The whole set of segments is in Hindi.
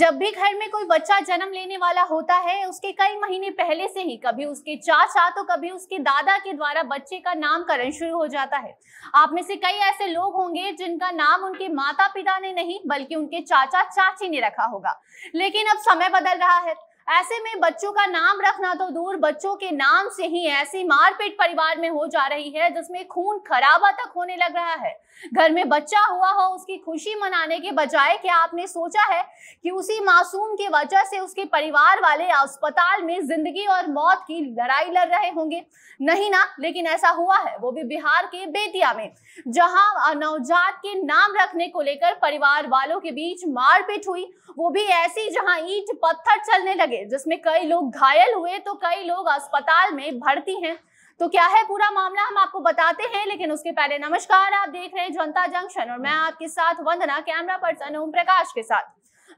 जब भी घर में कोई बच्चा जन्म लेने वाला होता है उसके कई महीने पहले से ही कभी उसके चाचा तो कभी उसके दादा के द्वारा बच्चे का नामकरण शुरू हो जाता है आप में से कई ऐसे लोग होंगे जिनका नाम उनके माता पिता ने नहीं बल्कि उनके चाचा चाची ने रखा होगा लेकिन अब समय बदल रहा है ऐसे में बच्चों का नाम रखना तो दूर बच्चों के नाम से ही ऐसी मारपीट परिवार में हो जा रही है जिसमें खून खराबा तक होने लग रहा है घर में बच्चा हुआ हो उसकी खुशी मनाने के बजाय क्या आपने सोचा है कि उसी मासूम की वजह से उसके परिवार वाले अस्पताल में जिंदगी और मौत की लड़ाई लड़ रहे होंगे नहीं ना लेकिन ऐसा हुआ है वो भी बिहार के बेतिया में जहां नवजात के नाम रखने को लेकर परिवार वालों के बीच मारपीट हुई वो भी ऐसी जहां ईट पत्थर चलने लगे लगे जिसमें कई लोग घायल हुए तो कई लोग अस्पताल में भर्ती हैं तो क्या है पूरा मामला हम आपको बताते हैं लेकिन उसके पहले नमस्कार आप देख रहे हैं जनता जंक्शन और मैं आपके साथ वंदना कैमरा पर्सन ओम प्रकाश के साथ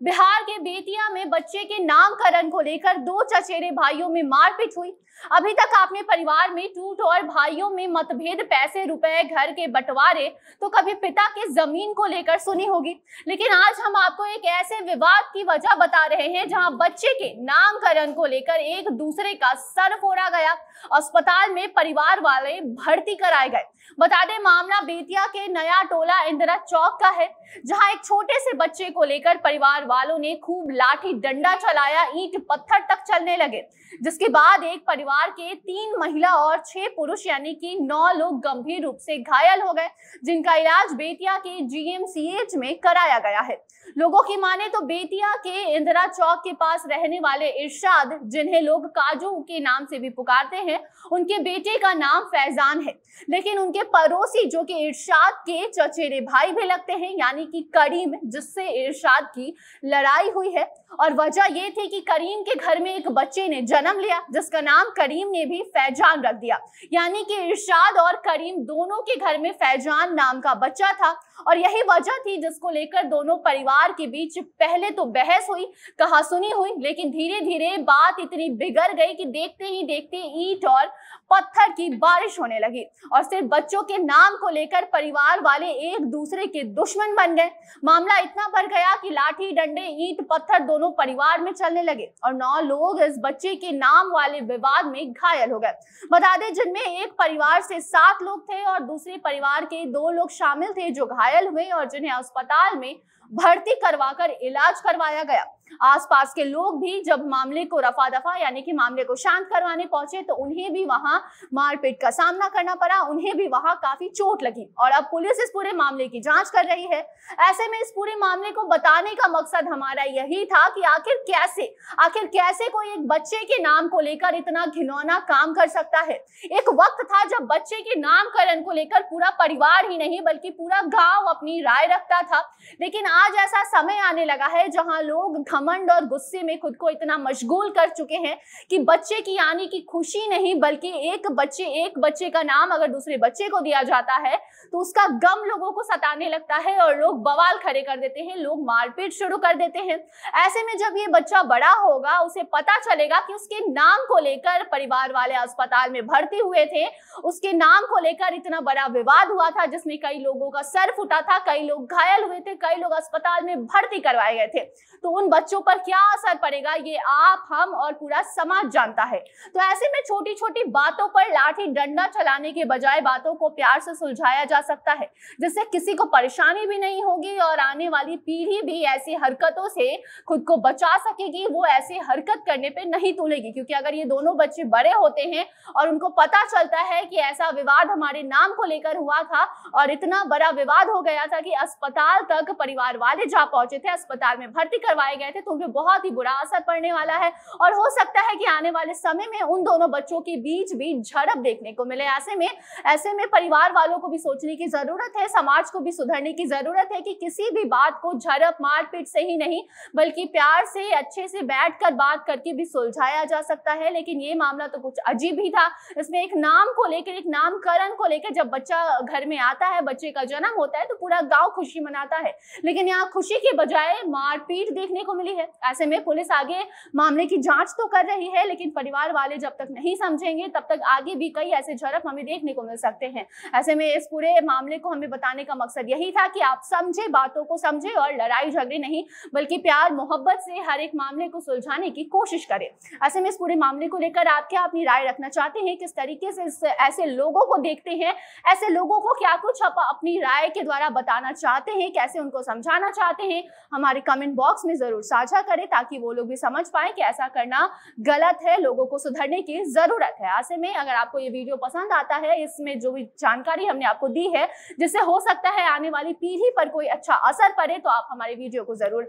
बिहार के बेतिया में बच्चे के नामकरण को लेकर दो चचेरे भाइयों में मारपीट हुई अभी तक आपने परिवार में टूट और भाइयों में मतभेद पैसे रुपए घर के बंटवारे तो कभी पिता के जमीन को लेकर सुनी होगी लेकिन आज हम आपको एक ऐसे विवाद की वजह बता रहे हैं जहां बच्चे के नामकरण को लेकर एक दूसरे का सर फोड़ा गया अस्पताल में परिवार वाले भर्ती कराए गए बता दें मामला बेतिया के नया टोला इंदिरा चौक का है जहां एक छोटे से बच्चे को लेकर परिवार वालों ने खूब लाठी डंडा चलाया ईट पत्थर तक चलने लगे जिसके बाद एक परिवार के तीन महिला और छह पुरुष यानी कि नौ लोग गंभीर रूप से घायल हो गए जिनका इलाज बेतिया के जीएमसीएच में कराया गया है लोगों की माने तो बेतिया के इंदिरा चौक के पास रहने वाले इरशाद जिन्हें लोग काजू के नाम से भी पुकारते हैं उनके बेटे का नाम फैजान है लेकिन उनके उनके पड़ोसी जो कि इरशाद के चचेरे भाई भी लगते हैं यानी कि करीम जिससे इरशाद की लड़ाई हुई है और वजह यह थी कि करीम के घर में एक बच्चे ने जन्म लिया जिसका नाम करीम ने भी फैजान रख दिया यानी कि इरशाद और करीम दोनों के घर में फैजान नाम का बच्चा था और यही वजह थी जिसको लेकर दोनों परिवार के बीच पहले तो बहस हुई कहा सुनी हुई लेकिन धीरे धीरे बात इतनी बिगड़ गई कि देखते ही देखते ईट और पत्थर की बारिश होने लगी और सिर्फ बच्चे बच्चों के नाम को लेकर परिवार वाले एक दूसरे के दुश्मन बन गए मामला इतना बढ़ गया कि लाठी डंडे ईंट पत्थर दोनों परिवार में चलने लगे और नौ लोग इस बच्चे के नाम वाले विवाद में घायल हो गए बता दें जिनमें एक परिवार से सात लोग थे और दूसरे परिवार के दो लोग शामिल थे जो घायल हुए और जिन्हें अस्पताल में भर्ती करवाकर इलाज करवाया गया आसपास के लोग भी जब मामले को रफा दफा यानी कि मामले को शांत करवाने पहुंचे तो उन्हें भी वहां मारपीट का सामना करना पड़ा उन्हें भी वहां काफी चोट लगी और अब पुलिस इस पूरे मामले की जांच कर रही है ऐसे में इस पूरे मामले को बताने का मकसद हमारा यही था कि आखिर कैसे आखिर कैसे कोई एक बच्चे के नाम को लेकर इतना घिनौना काम कर सकता है एक वक्त था जब बच्चे के नामकरण को लेकर पूरा परिवार ही नहीं बल्कि पूरा गाँव अपनी राय रखता था लेकिन आज ऐसा समय आने लगा है जहां लोग घमंड और गुस्से में खुद को इतना मशगूल कर चुके हैं कि बच्चे की आने की खुशी नहीं बल्कि एक बच्चे एक बच्चे का नाम अगर दूसरे बच्चे को दिया जाता है तो उसका गम लोगों को सताने लगता है और लोग बवाल खड़े कर देते हैं लोग मारपीट शुरू कर देते हैं ऐसे में जब ये बच्चा बड़ा होगा उसे पता चलेगा कि उसके नाम को लेकर परिवार वाले अस्पताल में भर्ती हुए थे उसके नाम को लेकर इतना बड़ा विवाद हुआ था जिसमें कई लोगों का सर्फ उठा था कई लोग घायल हुए थे कई लोग अस्पताल में भर्ती करवाए गए थे तो उन बच्चों पर क्या असर पड़ेगा ये आप हम और पूरा समाज जानता है तो ऐसे में छोटी छोटी बातों पर लाठी डंडा चलाने के बजाय बातों को प्यार से सुलझाया जा सकता है जिससे किसी को परेशानी भी नहीं होगी और आने वाली पीढ़ी भी ऐसी हरकतों से खुद को बचा सकेगी वो ऐसी हरकत करने पर नहीं तुलेगी क्योंकि अगर ये दोनों बच्चे बड़े होते हैं और उनको पता चलता है कि ऐसा विवाद हमारे नाम को लेकर हुआ था और इतना बड़ा विवाद हो गया था कि अस्पताल तक परिवार वाले जा पहुंचे थे अस्पताल में भर्ती करवाए गए थे तो उनमें बहुत ही बुरा असर पड़ने वाला है और हो सकता है कि आने वाले समय में उन दोनों बच्चों के बीच भी झड़प देखने को मिले ऐसे में ऐसे में परिवार वालों को भी सोचने की जरूरत है समाज को भी सुधरने की जरूरत है कि किसी भी बात को झड़प मारपीट से ही नहीं बल्कि प्यार से अच्छे से बैठ कर बात करके भी सुलझाया जा सकता है लेकिन ये मामला तो कुछ अजीब ही था इसमें एक नाम को लेकर एक नामकरण को लेकर जब बच्चा घर में आता है बच्चे का जन्म होता है तो पूरा गांव खुशी मनाता है लेकिन यहाँ खुशी की बजाय मारपीट देखने को मिली है ऐसे में पुलिस आगे मामले की जांच तो कर रही है लेकिन परिवार वाले जब तक नहीं समझेंगे तब तक आगे भी कई ऐसे झड़प हमें देखने को मिल सकते हैं ऐसे में इस पूरे मामले को हमें बताने का मकसद यही था कि आप समझे बातों को समझे और लड़ाई झगड़े नहीं बल्कि प्यार मोहब्बत से हर एक मामले को सुलझाने की कोशिश करें ऐसे में इस पूरे मामले को लेकर आप क्या अपनी राय रखना चाहते हैं किस तरीके से ऐसे लोगों को देखते हैं ऐसे लोगों को क्या कुछ अपनी राय के द्वारा बताना चाहते हैं कैसे उनको समझाना बताना चाहते हैं हमारे कमेंट बॉक्स में जरूर साझा करें ताकि वो लोग भी समझ पाए कि ऐसा करना गलत है लोगों को सुधरने की जरूरत है ऐसे में अगर आपको ये वीडियो पसंद आता है इसमें जो भी जानकारी हमने आपको दी है जिससे हो सकता है आने वाली पीढ़ी पर कोई अच्छा असर पड़े तो आप हमारे वीडियो को जरूर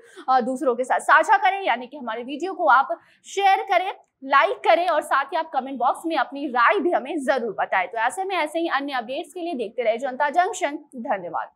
दूसरों के साथ साझा करें यानी कि हमारे वीडियो को आप शेयर करें लाइक करें और साथ ही आप कमेंट बॉक्स में अपनी राय भी हमें जरूर बताएं तो ऐसे में ऐसे ही अन्य अपडेट्स के लिए देखते रहे जनता जंक्शन धन्यवाद